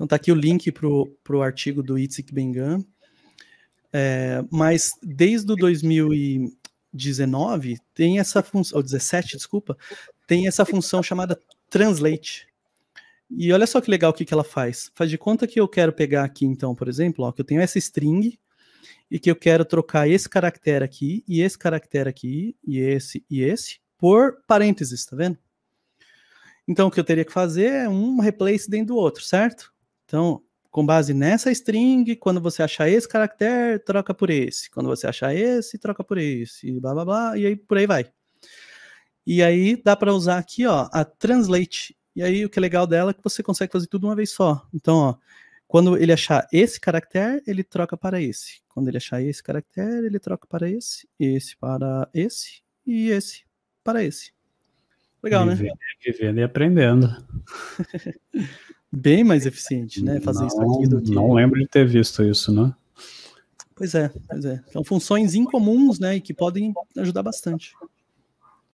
Então tá aqui o link para o artigo do Itzik Bengan. É, mas desde o 2019 tem essa função, ou 17, desculpa, tem essa função chamada translate. E olha só que legal o que, que ela faz. Faz de conta que eu quero pegar aqui, então, por exemplo, ó, que eu tenho essa string e que eu quero trocar esse caractere aqui, e esse caractere aqui, e esse, e esse, por parênteses, tá vendo? Então, o que eu teria que fazer é um replace dentro do outro, certo? Então, com base nessa string, quando você achar esse caractere, troca por esse. Quando você achar esse, troca por esse. E blá blá blá, e aí por aí vai. E aí dá para usar aqui, ó, a translate. E aí o que é legal dela é que você consegue fazer tudo uma vez só. Então, ó, quando ele achar esse caractere, ele troca para esse. Quando ele achar esse caractere, ele troca para esse, esse para esse e esse para esse. Legal, né? Vivendo e aprendendo. Bem mais eficiente, né? Fazer não, isso aqui do que. Não lembro de ter visto isso, né? Pois é, pois é. São funções incomuns, né? E que podem ajudar bastante.